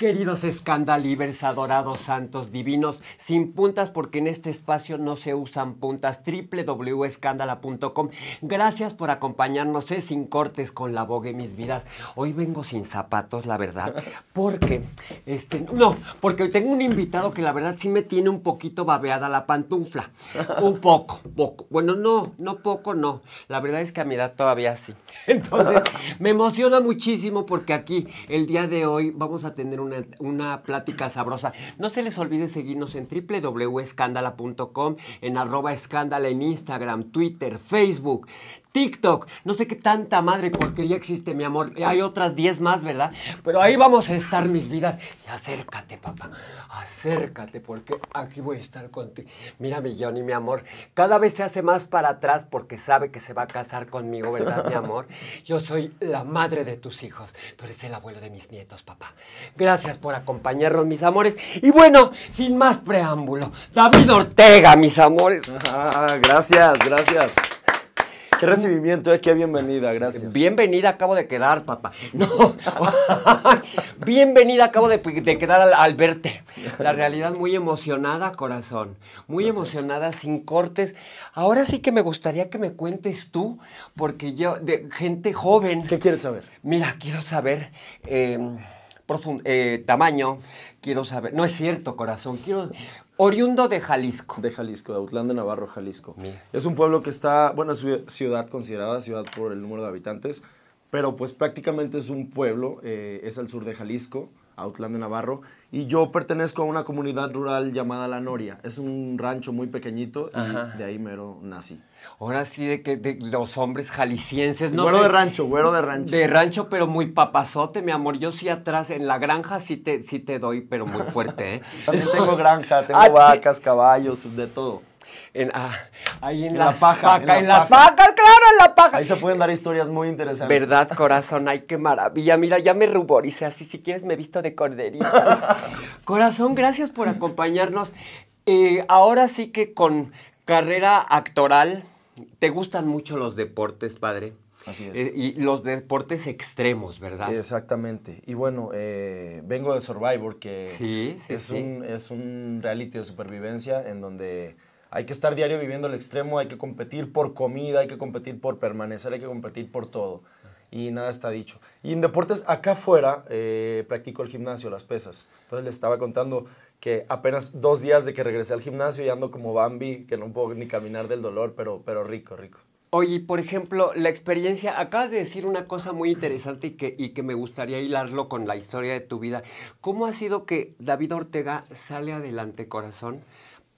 queridos escandalivers, adorados santos divinos, sin puntas porque en este espacio no se usan puntas, www.escandala.com, Gracias por acompañarnos, es eh, sin cortes con la bogue mis vidas. Hoy vengo sin zapatos, la verdad, porque, este, no, porque tengo un invitado que la verdad sí me tiene un poquito babeada la pantufla. Un poco, poco. Bueno, no, no poco, no. La verdad es que a mi edad todavía sí. Entonces, me emociona muchísimo porque aquí, el día de hoy, vamos a tener un una, plática sabrosa. No se les olvide seguirnos en www.escándala.com, en arroba escándala en Instagram, Twitter, Facebook. TikTok, no sé qué tanta madre porquería existe, mi amor. Hay otras 10 más, ¿verdad? Pero ahí vamos a estar, mis vidas. Y acércate, papá. Acércate, porque aquí voy a estar contigo. Mira, mi Johnny, mi amor. Cada vez se hace más para atrás porque sabe que se va a casar conmigo, ¿verdad, mi amor? Yo soy la madre de tus hijos. Tú eres el abuelo de mis nietos, papá. Gracias por acompañarnos, mis amores. Y bueno, sin más preámbulo, David Ortega, mis amores. Ah, gracias, gracias. Qué recibimiento, eh, qué bienvenida, gracias. Bienvenida, acabo de quedar, papá. No, bienvenida, acabo de, pues, quedar al, verte. La realidad muy emocionada, corazón. Muy emocionada, sin cortes. Ahora sí que me gustaría que me cuentes tú, porque yo, de gente joven. ¿Qué quieres saber? Mira, quiero saber. Em, eh, tamaño, quiero saber, no es cierto corazón, quiero Oriundo de Jalisco. De Jalisco, de Autlán de Navarro, Jalisco. Es un pueblo que está, bueno, es ciudad considerada ciudad por el número de habitantes, pero pues prácticamente es un pueblo, eh, es al sur de Jalisco. Outland de Navarro, y yo pertenezco a una comunidad rural llamada La Noria. Es un rancho muy pequeñito y de ahí mero nací. Ahora sí, de que los hombres jaliscienses. no güero de rancho, güero de rancho. De rancho, pero muy papazote, mi amor. Yo sí atrás, en la granja sí te, sí te doy, pero muy fuerte, ¿eh? También tengo granja, tengo ah, vacas, caballos, de todo en, ahí en, la paja. en, la claro, en la paja. Ahí se pueden dar historias muy interesantes. ¿Verdad, corazón? Ay, qué maravilla. Mira, ya me ruborice así. Si quieres, me visto de cordería. corazón, gracias por acompañarnos. Eh, ahora sí que con carrera actoral, te gustan mucho los deportes, padre. Así es. Eh, y los deportes extremos, ¿verdad? Exactamente. Y bueno, eh, vengo de Survivor, que sí, es, es un reality de supervivencia en donde hay que estar diario viviendo el extremo, hay que competir por comida, hay que competir por permanecer, hay que competir por todo. Y nada está dicho. Y en deportes, acá afuera, eh, practico el gimnasio, las pesas. Entonces le estaba contando que apenas dos días de que regresé al gimnasio y ando como Bambi, que no puedo ni caminar del dolor, pero, pero rico, rico. Oye, por ejemplo, la experiencia, acabas de decir una cosa muy interesante y que, y que me gustaría hilarlo con la historia de tu vida. ¿Cómo ha sido que David Ortega sale adelante, corazón?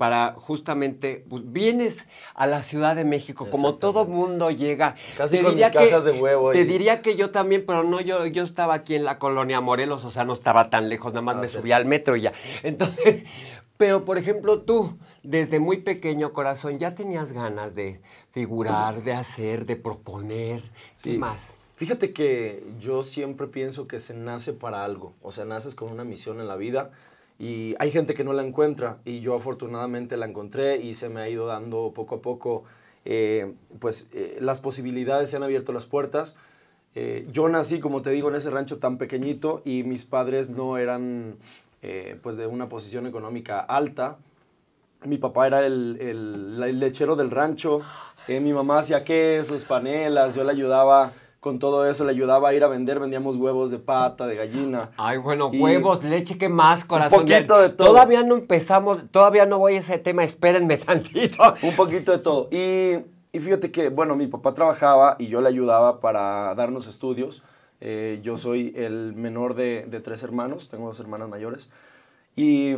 para justamente, pues, vienes a la Ciudad de México, como todo mundo llega. Casi te diría cajas que, de huevo. Te diría que yo también, pero no, yo, yo estaba aquí en la colonia Morelos, o sea, no estaba tan lejos, nada más me ah, subía al metro y ya. Entonces, pero por ejemplo tú, desde muy pequeño corazón, ya tenías ganas de figurar, de hacer, de proponer, y más. Fíjate que yo siempre pienso que se nace para algo, o sea, naces con una misión en la vida y hay gente que no la encuentra y yo afortunadamente la encontré y se me ha ido dando poco a poco, eh, pues eh, las posibilidades se han abierto las puertas. Eh, yo nací, como te digo, en ese rancho tan pequeñito y mis padres no eran pues de una posición económica alta. Mi papá era el, lechero del rancho, mi mamá hacía quesos, panelas, yo le ayudaba con todo eso le ayudaba a ir a vender, vendíamos huevos de pata, de gallina. Ay, bueno, huevos, leche, ¿qué más, corazón? Un poquito de todo. Todavía no empezamos, todavía no voy a ese tema, espérenme tantito. Un poquito de todo. Y, y fíjate que, bueno, mi papá trabajaba y yo le ayudaba para darnos estudios. Eh, yo soy el menor de, de tres hermanos, tengo dos hermanas mayores. Y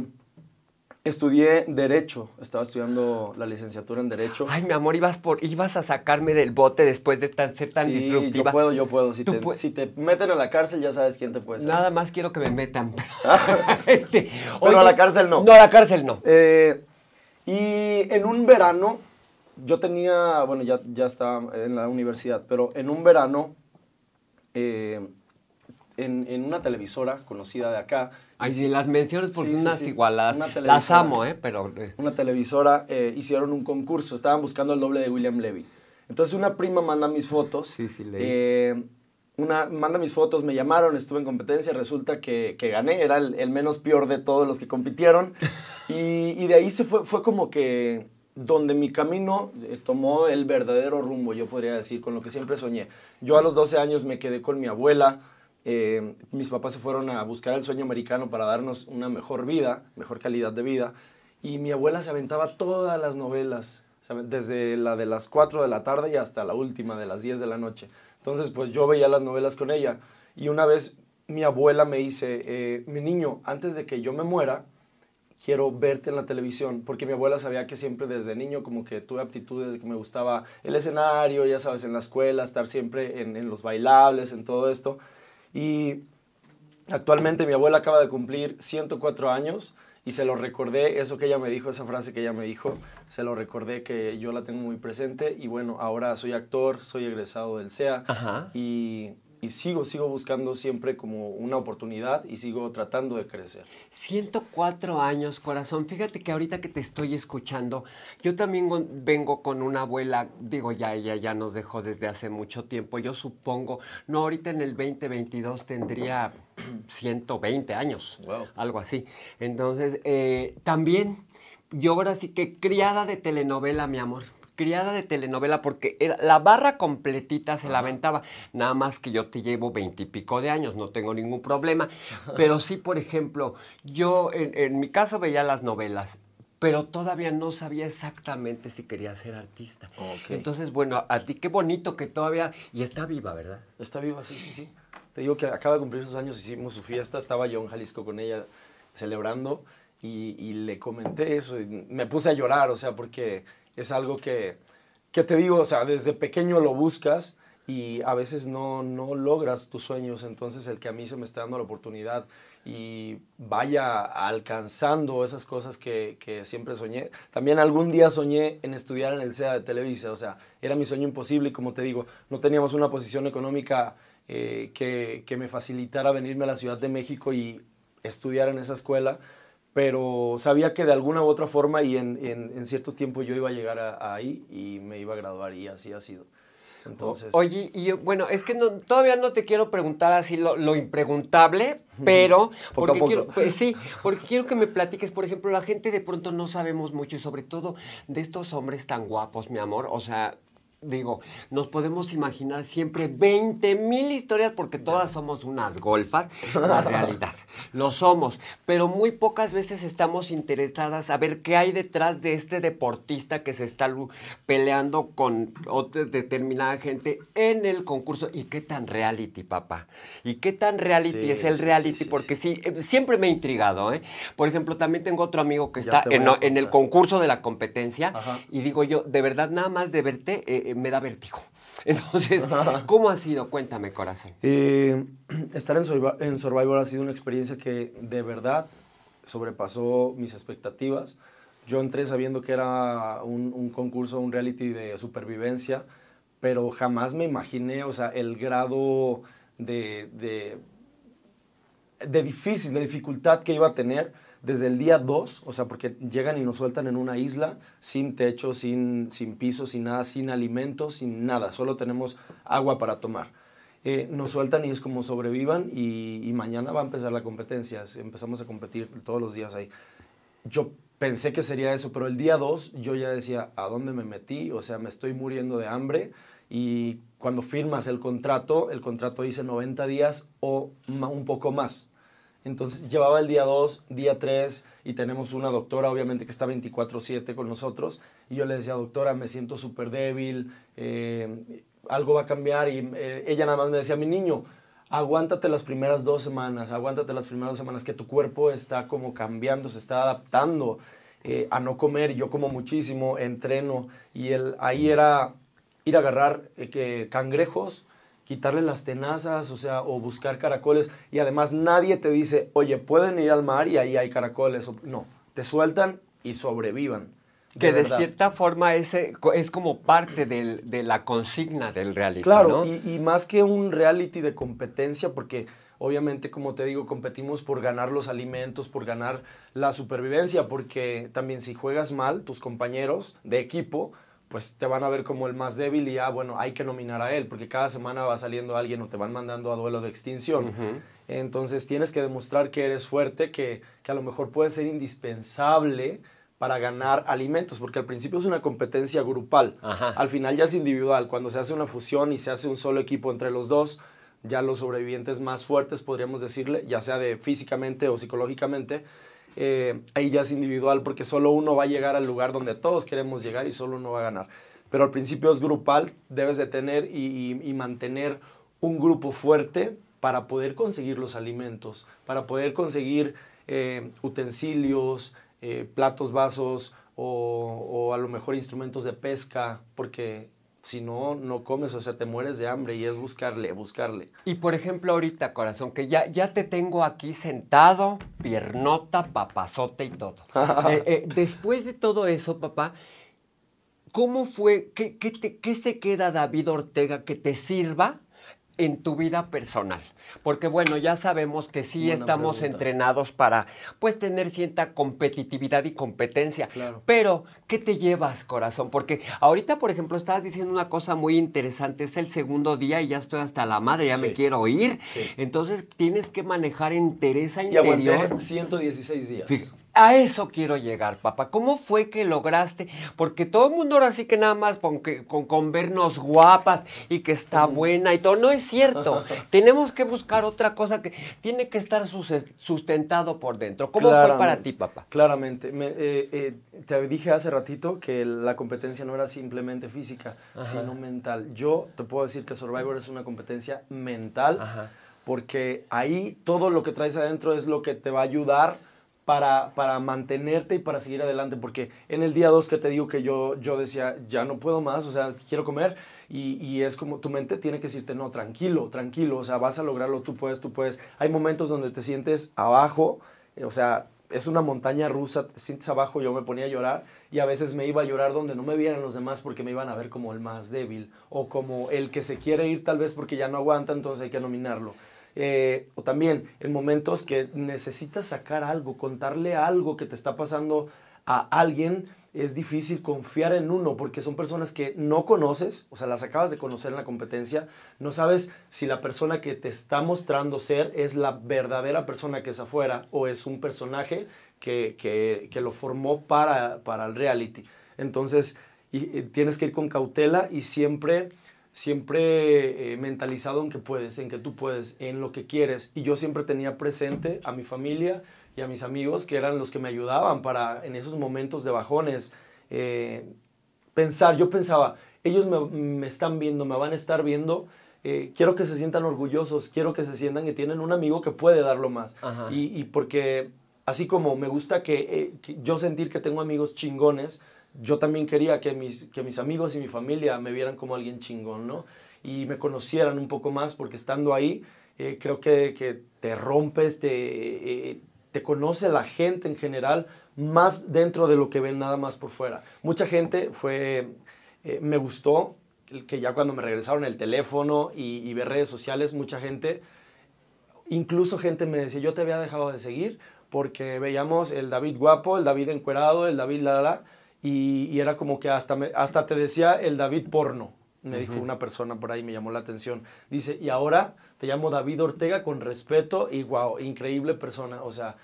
Estudié Derecho, estaba estudiando la licenciatura en Derecho. Ay, mi amor, ibas, por, ibas a sacarme del bote después de tan, ser tan sí, yo puedo, yo puedo. Si te, meten a la cárcel, ya sabes quién te puede ser. Nada más quiero que me metan. este, Pero a la cárcel no. No, a la cárcel no. Eh, y en un verano, yo tenía, bueno, ya, ya estaba en la universidad, pero en un verano, eh, en una televisora conocida de acá, Ay, las menciones por unas igualadas. las amo, ¿eh? Pero... Eh. Una televisora eh, hicieron un concurso, estaban buscando el doble de William Levy. Entonces una prima manda mis fotos. Sí, sí, eh, una, manda mis fotos, me llamaron, estuve en competencia, resulta que, gané, era el, menos peor de todos los que compitieron. y, de ahí se fue, como que donde mi camino tomó el verdadero rumbo, yo podría decir, con lo que siempre soñé. Yo a los 12 años me quedé con mi abuela, eh, mis papás se fueron a buscar el sueño americano para darnos una mejor vida, mejor calidad de vida. Y mi abuela se aventaba todas las novelas, desde la de las 4 de la tarde y hasta la última de las 10 de la noche. Entonces, pues yo veía las novelas con ella. Y una vez mi abuela me dice, eh, mi niño, antes de que yo me muera, quiero verte en la televisión, porque mi abuela sabía que siempre desde niño como que tuve aptitudes, que me gustaba el escenario, ya sabes, en la escuela, estar siempre en los bailables, en todo esto. Y actualmente mi abuela acaba de cumplir 104 años y se lo recordé, eso que ella me dijo, esa frase que ella me dijo, se lo recordé que yo la tengo muy presente y bueno, ahora soy actor, soy egresado del SEA y y sigo, sigo buscando siempre como una oportunidad y sigo tratando de crecer. 104 años, corazón. Fíjate que ahorita que te estoy escuchando, yo también vengo con una abuela, digo, ya ella ya nos dejó desde hace mucho tiempo, yo supongo, no, ahorita en el 2022 tendría 120 años, algo así. Entonces, eh, también, yo ahora sí que criada de telenovela, mi amor criada de telenovela porque la barra completita se la aventaba. Nada más que yo te llevo veintipico de años, no tengo ningún problema. Pero sí, por ejemplo, yo en, mi caso veía las novelas pero todavía no sabía exactamente si quería ser artista. Entonces, bueno, así ti qué bonito que todavía... Y está viva, ¿verdad? Está viva, sí, sí, sí. Te digo que acaba de cumplir sus años, hicimos su fiesta, estaba yo en Jalisco con ella celebrando y, y le comenté eso y me puse a llorar, o sea, porque es algo que, que te digo, o sea, desde pequeño lo buscas y a veces no, logras tus sueños, entonces el que a mí se me está dando la oportunidad y vaya alcanzando esas cosas que, siempre soñé. También algún día soñé en estudiar en el SEA de Televisa, o sea, era mi sueño imposible como te digo, no teníamos una posición económica eh, que, que me facilitara venirme a la Ciudad de México y estudiar en esa escuela pero sabía que de alguna u otra forma y en, cierto tiempo yo iba a llegar ahí y me iba a graduar y así ha sido. Entonces... oye, y bueno, es que todavía no te quiero preguntar así lo, lo impreguntable, pero porque quiero, pues, sí, porque quiero que me platiques, por ejemplo, la gente de pronto no sabemos mucho y sobre todo de estos hombres tan guapos, mi amor, o sea, digo, nos podemos imaginar siempre 20 mil historias porque todas somos unas golfas, la realidad, lo somos, pero muy pocas veces estamos interesadas a ver qué hay detrás de este deportista que se está peleando con otra determinada gente en el concurso y qué tan reality, papá, y qué tan reality es el reality, porque sí, siempre me ha intrigado, ¿eh? Por ejemplo, también tengo otro amigo que está en, el concurso de la competencia y digo yo, de verdad, nada más de verte... Eh, eh, me da vértigo. Entonces, ¿cómo ha sido? Cuéntame, corazón. Eh, estar en, Survivor ha sido una experiencia que de verdad sobrepasó mis expectativas. Yo entré sabiendo que era un, concurso, un reality de supervivencia, pero jamás me imaginé, o sea, el grado de, de, de difícil, de dificultad que iba a tener desde el día 2, o sea, porque llegan y nos sueltan en una isla sin techo, sin, sin piso, sin nada, sin alimentos, sin nada, solo tenemos agua para tomar. Eh, nos sueltan y es como sobrevivan y, y, mañana va a empezar la competencia, empezamos a competir todos los días ahí. Yo pensé que sería eso, pero el día 2 yo ya decía, ¿a dónde me metí? O sea, me estoy muriendo de hambre y cuando firmas el contrato, el contrato dice 90 días o un poco más, entonces llevaba el día 2, día 3 y tenemos una doctora obviamente que está 24/7 con nosotros y yo le decía, doctora, me siento súper débil, eh, algo va a cambiar y eh, ella nada más me decía, mi niño, aguántate las primeras dos semanas, aguántate las primeras dos semanas, que tu cuerpo está como cambiando, se está adaptando eh, a no comer, yo como muchísimo, entreno y ahí era ir a agarrar cangrejos, quitarle las tenazas, o sea, o buscar caracoles. Y además nadie te dice, oye, pueden ir al mar y ahí hay caracoles. No, te sueltan y sobrevivan. que de cierta forma ese es como parte de la consigna del reality. Claro, y, y, más que un reality de competencia, porque obviamente, como te digo, competimos por ganar los alimentos, por ganar la supervivencia, porque también si juegas mal, tus compañeros de equipo pues te van a ver como el más débil y ah, bueno, hay que nominar a él, porque cada semana va saliendo alguien o te van mandando a duelo de extinción. Entonces tienes que demostrar que eres fuerte, que, que, a lo mejor puede ser indispensable para ganar alimentos, porque al principio es una competencia grupal, al final ya es individual, cuando se hace una fusión y se hace un solo equipo entre los dos, ya los sobrevivientes más fuertes, podríamos decirle, ya sea de físicamente o psicológicamente, eh, ahí ya es individual porque solo uno va a llegar al lugar donde todos queremos llegar y solo uno va a ganar. Pero al principio es grupal, debes de tener y, mantener un grupo fuerte para poder conseguir los alimentos, para poder conseguir eh, utensilios, eh, platos, vasos o, a lo mejor instrumentos de pesca, porque si no, no comes, o sea, te mueres de hambre y es buscarle, buscarle. Y por ejemplo, ahorita, corazón, que ya, ya te tengo aquí sentado, piernota, papazote y todo. Eh, eh, después de todo eso, papá, ¿cómo fue? ¿Qué, ¿Qué se queda David Ortega que te sirva en tu vida personal? Porque bueno, ya sabemos que sí estamos entrenados para pues tener cierta competitividad y competencia, pero ¿qué te llevas, corazón? Porque ahorita, por ejemplo, estabas diciendo una cosa muy interesante, es el segundo día y ya estoy hasta la madre, ya me quiero ir. Entonces, tienes que manejar entereza interior. Y aguanté 116 días. A eso quiero llegar, papá. ¿Cómo fue que lograste? Porque todo el mundo ahora sí que nada más con, con, vernos guapas y que está buena y todo. No es cierto. Tenemos que buscar otra cosa que tiene que estar sustentado por dentro. ¿Cómo fue para ti, papá? Claramente. Me, eh, eh, te dije hace ratito que la competencia no era simplemente física, sino mental. Yo te puedo decir que Survivor es una competencia mental. Porque ahí todo lo que traes adentro es lo que te va a ayudar para, para mantenerte y para seguir adelante, porque en el día dos que te digo que yo, yo decía, ya no puedo más, o sea, quiero comer, y, y, es como tu mente tiene que decirte, no, tranquilo, tranquilo, o sea, vas a lograrlo, tú puedes, tú puedes. Hay momentos donde te sientes abajo, eh, o sea, es una montaña rusa, te sientes abajo, yo me ponía a llorar y a veces me iba a llorar donde no me vieran los demás porque me iban a ver como el más débil o como el que se quiere ir tal vez porque ya no aguanta, entonces hay que nominarlo. Eh, o también en momentos que necesitas sacar algo, contarle algo que te está pasando a alguien, es difícil confiar en uno porque son personas que no conoces, o sea, las acabas de conocer en la competencia, no sabes si la persona que te está mostrando ser es la verdadera persona que es afuera o es un personaje que, que, lo formó para, para el reality. Entonces, tienes que ir con cautela y siempre siempre eh, mentalizado en que puedes, en que tú puedes, en lo que quieres. Y yo siempre tenía presente a mi familia y a mis amigos, que eran los que me ayudaban para, en esos momentos de bajones, eh, pensar, yo pensaba, ellos me, están viendo, me van a estar viendo. Eh, quiero que se sientan orgullosos, quiero que se sientan que tienen un amigo que puede darlo más. Y, porque así como me gusta que yo sentir que tengo amigos chingones, yo también quería que mis, que mis amigos y mi familia me vieran como alguien chingón, ¿no? Y me conocieran un poco más, porque estando ahí, eh, creo que, te rompes, te, eh, te conoce la gente en general, más dentro de lo que ven nada más por fuera. Mucha gente fue, eh, me gustó, que ya cuando me regresaron el teléfono y, y ver redes sociales, mucha gente, incluso gente me decía, yo te había dejado de seguir porque veíamos el David guapo, el David encuerado, el David la y, era como que hasta, hasta te decía el David porno, me dijo una persona por ahí, me llamó la atención. Dice, y ahora te llamo David Ortega con respeto y wow, increíble persona. O sea,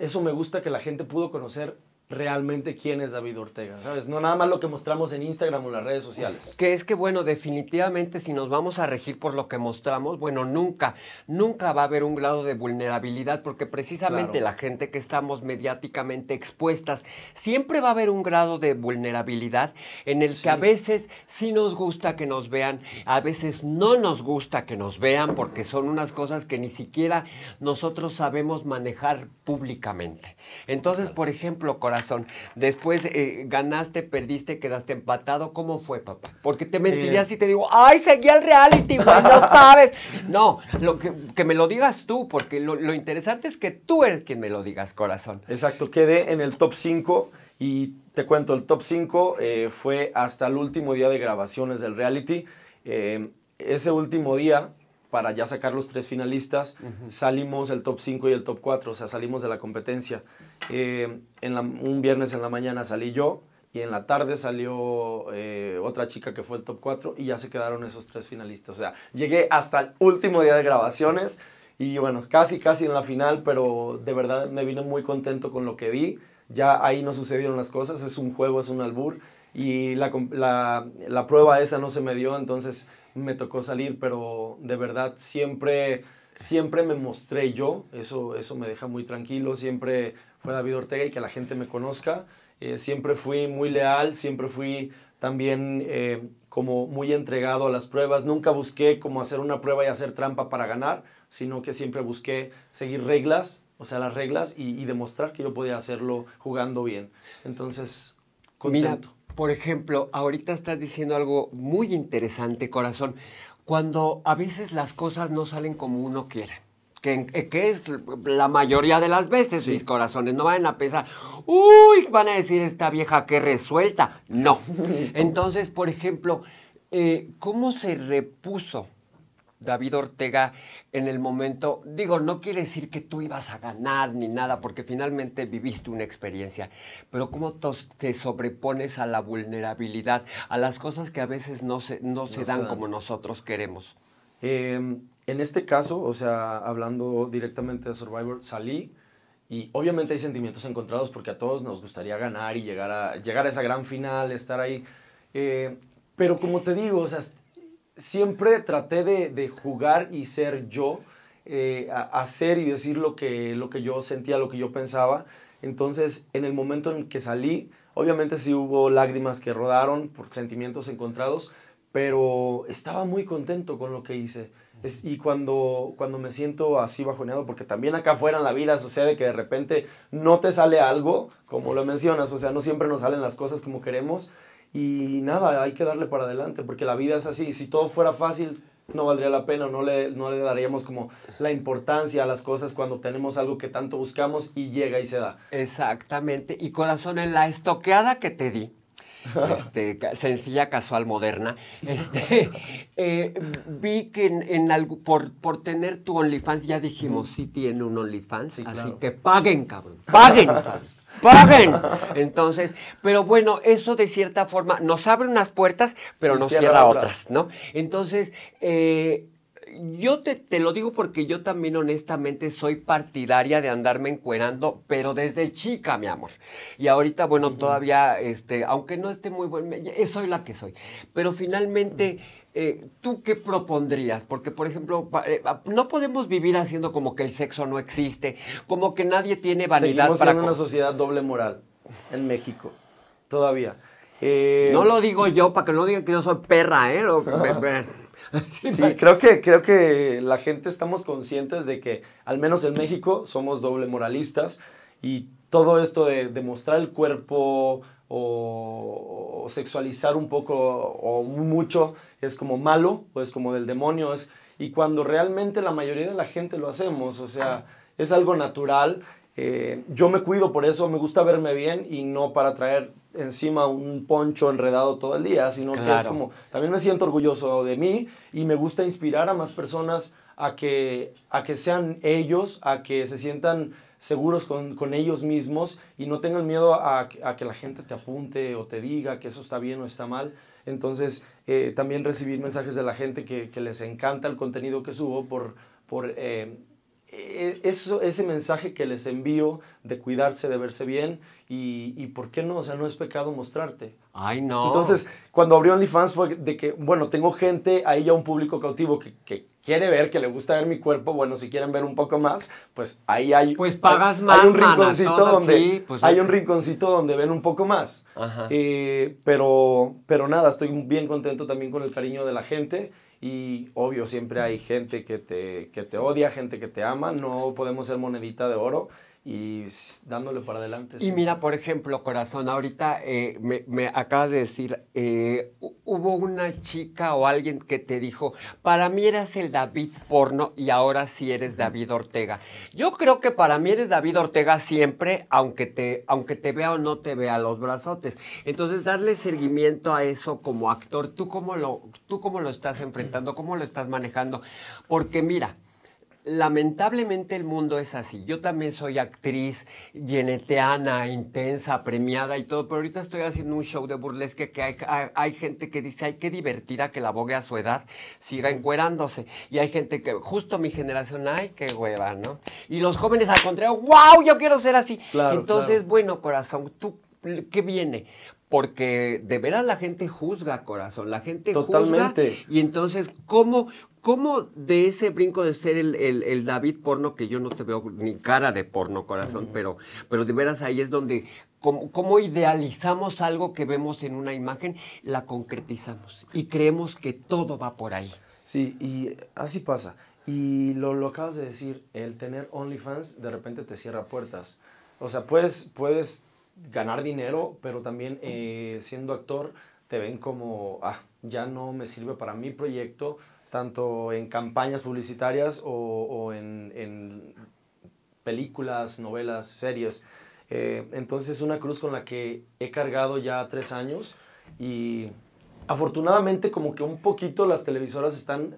eso me gusta que la gente pudo conocer realmente quién es David Ortega, ¿sabes? No nada más lo que mostramos en Instagram o en las redes sociales. Que es que, bueno, definitivamente si nos vamos a regir por lo que mostramos, bueno, nunca, nunca va a haber un grado de vulnerabilidad porque precisamente la gente que estamos mediáticamente expuestas, siempre va a haber un grado de vulnerabilidad en el que a veces sí nos gusta que nos vean, a veces no nos gusta que nos vean porque son unas cosas que ni siquiera nosotros sabemos manejar públicamente. Entonces, por ejemplo, Después eh, ganaste, perdiste, quedaste empatado. ¿Cómo fue, papá? Porque te mentirías eh. si te digo, ay, seguí al reality, güey, no sabes. No, lo que, me lo digas tú, porque lo, interesante es que tú eres quien me lo digas, corazón. Exacto, quedé en el top 5 y te cuento, el top 5 eh, fue hasta el último día de grabaciones del reality. ese último día para ya sacar los tres finalistas, salimos el top 5 y el top 4, o sea, salimos de la competencia. Eh, en un viernes en la mañana salí yo y en la tarde salió eh, otra chica que fue el top 4 y ya se quedaron esos tres finalistas. O sea, llegué hasta el último día de grabaciones y bueno, casi, casi en la final, pero de verdad me vino muy contento con lo que vi. Ya ahí no sucedieron las cosas, es un juego, es un albur y la, la prueba esa no se me dio, entonces me tocó salir, pero de verdad siempre, siempre me mostré yo, eso, eso me deja muy tranquilo, siempre fue David Ortega y que la gente me conozca, eh, siempre fui muy leal, siempre fui también eh, como muy entregado a las pruebas, nunca busqué como hacer una prueba y hacer trampa para ganar, sino que siempre busqué seguir reglas, o sea, las reglas y, demostrar que yo podía hacerlo jugando bien. Entonces, contento. Por ejemplo, ahorita estás diciendo algo muy interesante, corazón, cuando a veces las cosas no salen como uno quiere. Que, eh, es la mayoría de las veces, mis corazones. No van a pensar, uy, van a decir esta vieja que resuelta. No. Entonces, por ejemplo, eh, ¿cómo se repuso David Ortega en el momento, digo, no quiere decir que tú ibas a ganar ni nada, porque finalmente viviste una experiencia, pero cómo te sobrepones a la vulnerabilidad, a las cosas que a veces no se, no, dan, como nosotros queremos. Em, en este caso, o sea, hablando directamente de Survivor, salí y obviamente hay sentimientos encontrados porque a todos nos gustaría ganar y llegar a, llegar a esa gran final, estar ahí. Eh, pero como te digo, o sea, siempre traté de, jugar y ser yo, eh, hacer y decir lo que, lo que yo sentía, lo que yo pensaba. Entonces, en el momento en que salí, obviamente sí hubo lágrimas que rodaron por sentimientos encontrados, pero estaba muy contento con lo que hice. y cuando, cuando me siento así bajoneado, porque también acá afuera en la vida sucede que de repente no te sale algo, como lo mencionas, o sea, no siempre nos salen las cosas como queremos. Y nada, hay que darle para adelante, porque la vida es así. Si todo fuera fácil, no valdría la pena, no le, no le daríamos como la importancia a las cosas cuando tenemos algo que tanto buscamos y llega y se da. Exactamente. Y corazón, en la estoqueada que te di, este, sencilla, casual, moderna. Este, eh, vi que en, por, por, tener tu OnlyFans, ya dijimos, sí tiene un OnlyFans, así que paguen, cabrón, paguen, paguen. Entonces, pero bueno, eso de cierta forma nos abre unas puertas, pero nos cierra, cierra otras, ¿no? Entonces, eh, yo te, lo digo porque yo también honestamente soy partidaria de andarme encuerando, pero desde chica, mi amor. Y ahorita, bueno, todavía, este, aunque no esté muy buen, eh, soy la que soy. Pero finalmente, eh, ¿tú qué propondrías? Porque, por ejemplo, eh, no podemos vivir haciendo como que el sexo no existe, como que nadie tiene vanidad Seguimos para... en una sociedad doble moral en México, todavía. No lo digo yo, para que no digan que yo soy perra, ¿eh? sí, creo que, creo que la gente estamos conscientes de que, al menos en México, somos doble moralistas y todo esto de, mostrar el cuerpo o, sexualizar un poco o mucho es como malo o es como del demonio. Es, y cuando realmente la mayoría de la gente lo hacemos, o sea, es algo natural. Eh, yo me cuido por eso, me gusta verme bien y no para traer encima un poncho enredado todo el día, sino que es como, también me siento orgulloso de mí y me gusta inspirar a más personas a que, a que sean ellos, a que se sientan seguros con, ellos mismos y no tengan miedo a, que la gente te apunte o te diga que eso está bien o está mal. Entonces, eh, también recibir mensajes de la gente que, les encanta el contenido que subo por, por eh, eh, eso, ese mensaje que les envío de cuidarse, de verse bien y, y, ¿por qué no? O sea, no es pecado mostrarte. Ay, no. Entonces, cuando abrió OnlyFans fue de que, bueno, tengo gente, ahí ya un público cautivo que, quiere ver, que le gusta ver mi cuerpo, bueno, si quieren ver un poco más, pues ahí hay... Pues pagas más, hay un rinconcito donde pues Hay un rinconcito donde ven un poco más. Ajá. Eh, pero, pero nada, estoy bien contento también con el cariño de la gente. Y obvio, siempre hay gente que te, que te odia, gente que te ama, no podemos ser monedita de oro y dándole para adelante. Y mira, por ejemplo, corazón, ahorita eh, me, acabas de decir, eh, hubo una chica o alguien que te dijo, para mí eras el David porno y ahora sí eres David Ortega. Yo creo que para mí eres David Ortega siempre, aunque te, aunque te vea o no te vea los brazotes. Entonces, darle seguimiento a eso como actor, ¿tú cómo lo, tú cómo lo estás enfrentando? ¿Cómo lo estás manejando? Porque mira, lamentablemente el mundo es así. Yo también soy actriz lleneteana, intensa, premiada y todo, pero ahorita estoy haciendo un show de burlesque que hay, gente que dice, ay, qué divertida que la bogue a su edad siga encuerándose. Y hay gente que, justo mi generación, ay, qué hueva, ¿no? Y los jóvenes al contrario, wow, yo quiero ser así. Entonces, bueno, corazón, ¿tú qué viene? Porque de veras la gente juzga, corazón, la gente Totalmente. juzga. Y entonces, ¿cómo, ¿Cómo de ese brinco de ser el, David porno, que yo no te veo ni cara de porno, corazón, pero, pero de veras ahí es donde, cómo idealizamos algo que vemos en una imagen, la concretizamos y creemos que todo va por ahí. Sí, y así pasa. Y lo, lo acabas de decir, el tener OnlyFans de repente te cierra puertas. O sea, puedes, puedes ganar dinero, pero también eh, siendo actor te ven como, ah, ya no me sirve para mi proyecto tanto en campañas publicitarias o, en, películas, novelas, series. Eh, entonces es una cruz con la que he cargado ya tres años y afortunadamente como que un poquito las televisoras están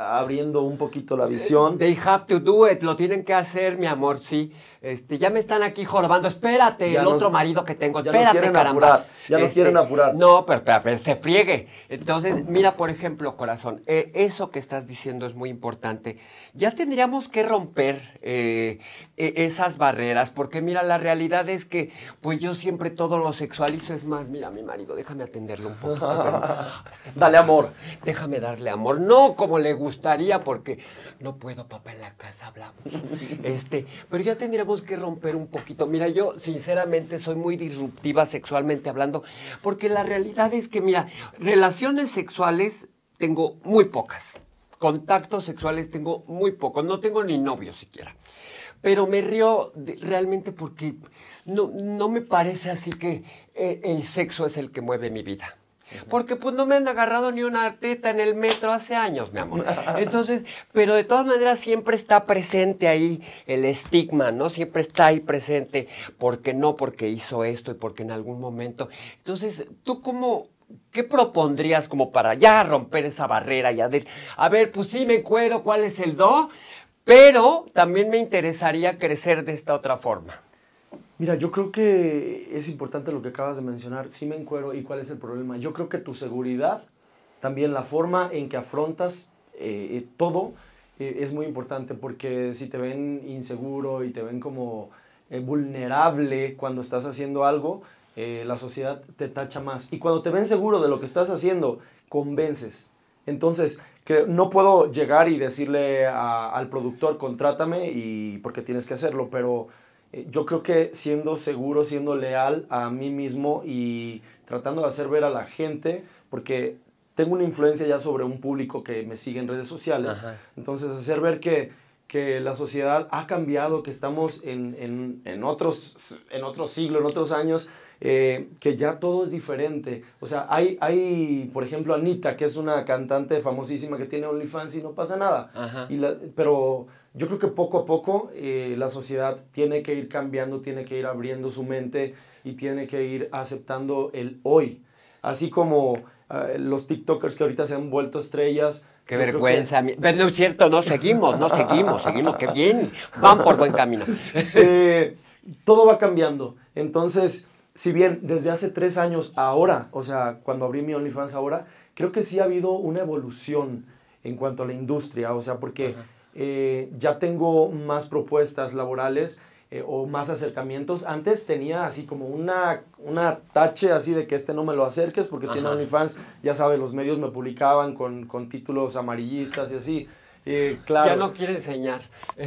abriendo un poquito la eh, visión. They have to do it, lo tienen que hacer, mi amor, sí. Este, ya me están aquí jorobando, espérate, el otro marido que tengo, ya nos quieren Apurar, ya nos este, quieren apurar. No, pero, se friegue. Entonces, mira, por ejemplo, corazón, eh, eso que estás diciendo es muy importante. Ya tendríamos que romper eh, e, esas barreras, porque mira, la realidad es que, pues yo siempre todo lo sexualizo, es más, mira, mi marido, déjame atenderlo un poquito. Dale amor. Déjame darle amor, no como le gusta gustaría porque no puedo, papá, en la casa hablamos. Este, pero ya tendríamos que romper un poquito. Mira, yo sinceramente soy muy disruptiva sexualmente hablando, porque la realidad es que, mira, relaciones sexuales tengo muy pocas. Contactos sexuales tengo muy pocos. No tengo ni novio siquiera. Pero me río realmente porque no, no me parece así que eh, el sexo es el que mueve mi vida. Porque pues no me han agarrado ni una arteta en el metro hace años, mi amor. Entonces, pero de todas maneras siempre está presente ahí el estigma, ¿no? Siempre está ahí presente. porque no? Porque hizo esto y porque en algún momento. Entonces, ¿tú cómo, ¿Qué propondrías como para ya romper esa barrera? Ya de, a ver, pues sí me cuero cuál es el do, pero también me interesaría crecer de esta otra forma. Mira, yo creo que es importante lo que acabas de mencionar. Sí me encuero y cuál es el problema. Yo creo que tu seguridad, también la forma en que afrontas eh, eh, todo, eh, es muy importante porque si te ven inseguro y te ven como vulnerable cuando estás haciendo algo, la sociedad te tacha más. Y cuando te ven seguro de lo que estás haciendo, convences. Entonces, no puedo llegar y decirle al productor, contrátame y porque tienes que hacerlo, pero eh, yo creo que siendo seguro, siendo leal a mí mismo y tratando de hacer ver a la gente, porque tengo una influencia ya sobre un público que me sigue en redes sociales. Entonces, hacer ver que, que, la sociedad ha cambiado, que estamos en, en, en, otros, en otro siglo, en otros años, eh, que ya todo es diferente. O sea, hay, hay, por ejemplo, Anita, que es una cantante famosísima que tiene OnlyFans y no pasa nada. Y pero yo creo que poco a poco eh, la sociedad tiene que ir cambiando, tiene que ir abriendo su mente y tiene que ir aceptando el hoy. Así como eh, los TikTokers que ahorita se han vuelto estrellas, Qué vergüenza. Pero pues, es cierto, no seguimos, no seguimos, seguimos, qué bien. Van por buen camino. Eh, todo va cambiando. Entonces, si bien desde hace tres años ahora, o sea, cuando abrí mi OnlyFans ahora, creo que sí ha habido una evolución en cuanto a la industria. O sea, porque eh, ya tengo más propuestas laborales eh, o más acercamientos. Antes tenía así como una, una tache así de que este no me lo acerques porque Ajá. mis fans Ya sabes, los medios me publicaban con, con títulos amarillistas y así. Eh, claro. Ya no quiere enseñar.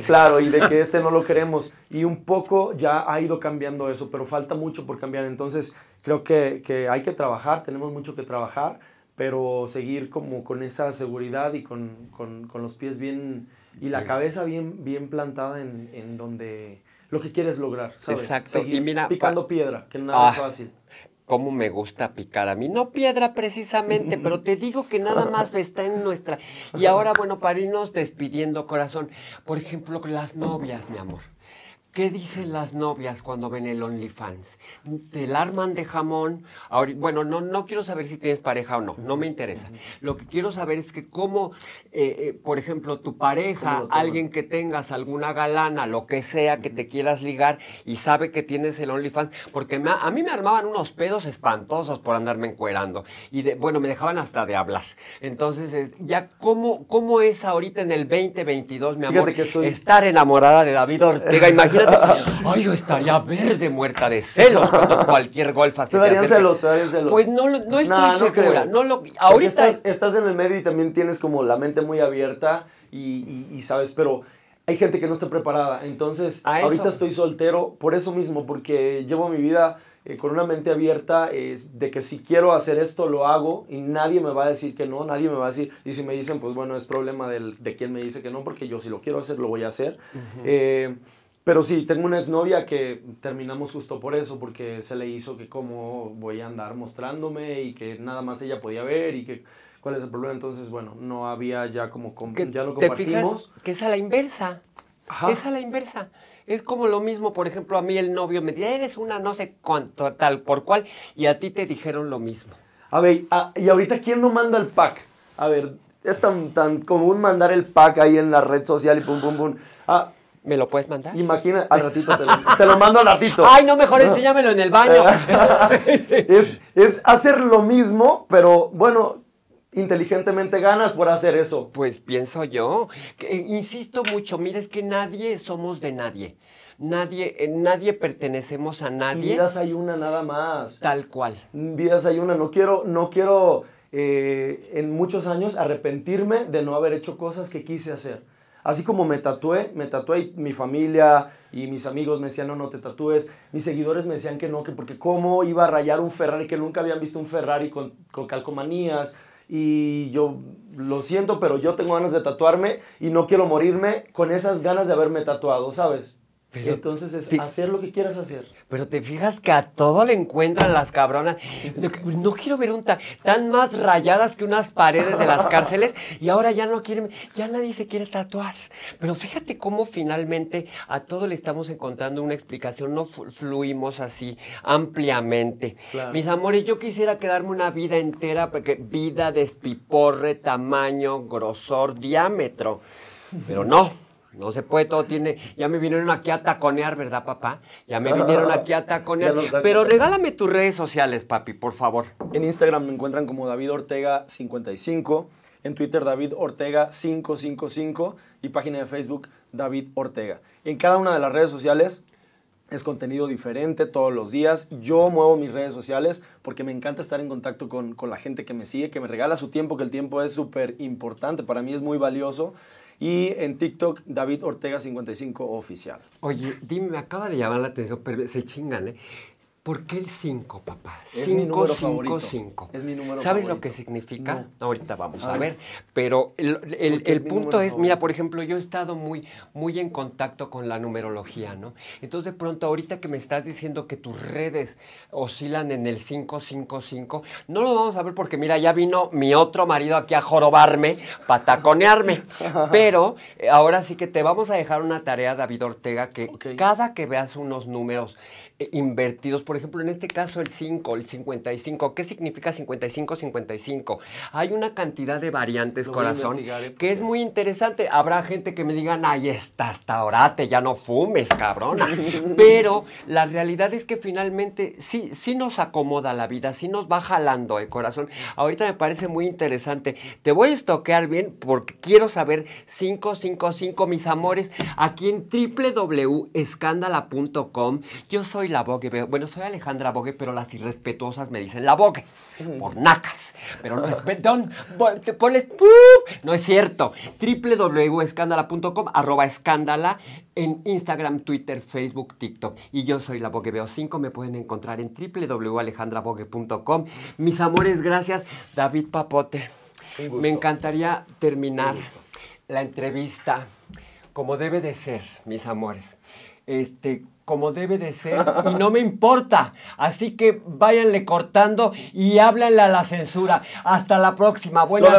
Claro, y de que este no lo queremos. Y un poco ya ha ido cambiando eso, pero falta mucho por cambiar. Entonces, creo que, que hay que trabajar, tenemos mucho que trabajar, pero seguir como con esa seguridad y con, con, con los pies bien, y la cabeza bien, bien plantada en, donde lo que quieres lograr, ¿sabes? Exacto. y picando ah, piedra, que nada es ah, fácil. Cómo me gusta picar a mí. No piedra precisamente, pero te digo que nada más está en nuestra. Y ahora, bueno, para irnos despidiendo, corazón, por ejemplo, las novias, mi amor. ¿Qué dicen las novias cuando ven el OnlyFans? Te la arman de jamón. Bueno, no, no quiero saber si tienes pareja o no, no me interesa. Lo que quiero saber es que cómo, eh, eh, por ejemplo, tu pareja, alguien que tengas, alguna galana, lo que sea, que te quieras ligar y sabe que tienes el OnlyFans, porque a mí me armaban unos pedos espantosos por andarme encuerando. Y bueno, me dejaban hasta de hablar. Entonces, ya cómo, cómo es ahorita en el 2022, mi amor, que estar enamorada de David Ortega, imagínate. Ay, yo estaría verde, muerta de celos cualquier golfa te darían celos, te darían celos. Pues no, no estoy segura. No lo, ahorita estás, en el medio y también tienes como la mente muy abierta y, sabes, pero hay gente que no está preparada. Entonces, ahorita estoy soltero por eso mismo, porque llevo mi vida eh, con una mente abierta de que si quiero hacer esto, lo hago y nadie me va a decir que no, nadie me va a decir, y si me dicen, pues bueno, es problema de quien me dice que no, porque yo si lo quiero hacer, lo voy a hacer. eh, pero sí, tengo una exnovia que terminamos justo por eso, porque se le hizo que cómo voy a andar mostrándome y que nada más ella podía ver y que cuál es el problema. Entonces, bueno, no había ya como, ya lo compartimos. que es a la inversa. Es a la inversa. Es como lo mismo, por ejemplo, a mí el novio me dice, eres una no sé cuánto, tal por cual, y a ti te dijeron lo mismo. A ver, ah, y ahorita, ¿quién no manda el pack? A ver, es tan, tan común mandar el pack ahí en la red social y pum, pum, pum. Ah, ¿Me lo puedes mandar? Imagina, al ratito te lo, te lo mando al ratito. Ay, no, mejor enséñamelo en el baño. Eh, es, hacer lo mismo, pero bueno, inteligentemente ganas por hacer eso. Pues pienso yo. Eh, insisto mucho, mires es que nadie somos de nadie. Nadie, eh, nadie pertenecemos a nadie. vidas hay una nada más. Tal cual. Vidas hay una. No quiero, no quiero en muchos años arrepentirme de no haber hecho cosas que quise hacer Así como me tatué, me tatué y mi familia y mis amigos me decían, no, no te tatúes. Mis seguidores me decían que no, que porque cómo iba a rayar un Ferrari, que nunca habían visto un Ferrari con, con calcomanías. Y yo lo siento, pero yo tengo ganas de tatuarme y no quiero morirme con esas ganas de haberme tatuado, ¿sabes? Entonces es hacer lo que quieras hacer. Pero te fijas que a todo le encuentran las cabronas. No, quiero ver un tan, tan más rayadas que unas paredes de las cárceles y ahora ya no quieren, ya nadie se quiere tatuar. Pero fíjate cómo finalmente a todo le estamos encontrando una explicación, no fluimos así ampliamente. Mis amores, yo quisiera quedarme una vida entera, porque vida despiporre, tamaño, grosor, diámetro. Pero no. No se puede, todo tiene. Ya me vinieron aquí a taconear, ¿verdad, papá? Ya me vinieron aquí a taconear. Pero regálame tus redes sociales, papi, por favor. En Instagram me encuentran como David Ortega55. En Twitter, David Ortega555. Y página de Facebook, David Ortega. En cada una de las redes sociales es contenido diferente todos los días. Yo muevo mis redes sociales porque me encanta estar en contacto con, con la gente que me sigue, que me regala su tiempo, que el tiempo es súper importante. Para mí es muy valioso y en TikTok David Ortega 55 oficial. Oye, dime, me acaba de llamar la atención, pero se chingan, ¿eh? ¿Por qué el 5, papá? 5, 5, 5. ¿Sabes lo que significa? Ahorita vamos a, ver. Pero el, punto es, mira, por ejemplo, yo he estado muy, muy en contacto con la numerología, ¿no? Entonces, de pronto, ahorita que me estás diciendo que tus redes oscilan en el 555, no lo vamos a ver porque, mira, ya vino mi otro marido aquí a jorobarme, pataconearme. Pero eh, ahora sí que te vamos a dejar una tarea, David Ortega, que cada que veas unos números eh, invertidos. Por ejemplo, en este caso el 5, el 55. ¿Qué significa 55, 55? Hay una cantidad de variantes, corazón, eh, que es muy interesante. Habrá gente que me digan, ay, está, hasta ahora te ya no fumes, cabrón, Pero la realidad es que finalmente sí, sí nos acomoda la vida, sí nos va jalando el eh, corazón. Ahorita me parece muy interesante. Te voy a estoquear bien porque quiero saber 5-5-5 mis amores, aquí en www.escandala.com Yo soy la boque, bueno, soy Alejandra Bogue, pero las irrespetuosas me dicen la Bogue, mm. por nacas. Pero no es, perdón, te pones, no es cierto. www.escándala.com, arroba escándala, en Instagram, Twitter, Facebook, TikTok. Y yo soy la boque veo 5 me pueden encontrar en www.alejandraboque.com. Mis amores, gracias. David Papote, me encantaría terminar la entrevista como debe de ser, mis amores. Este, como debe de ser y no me importa. Así que váyanle cortando y háblenle a la censura. Hasta la próxima. Buenas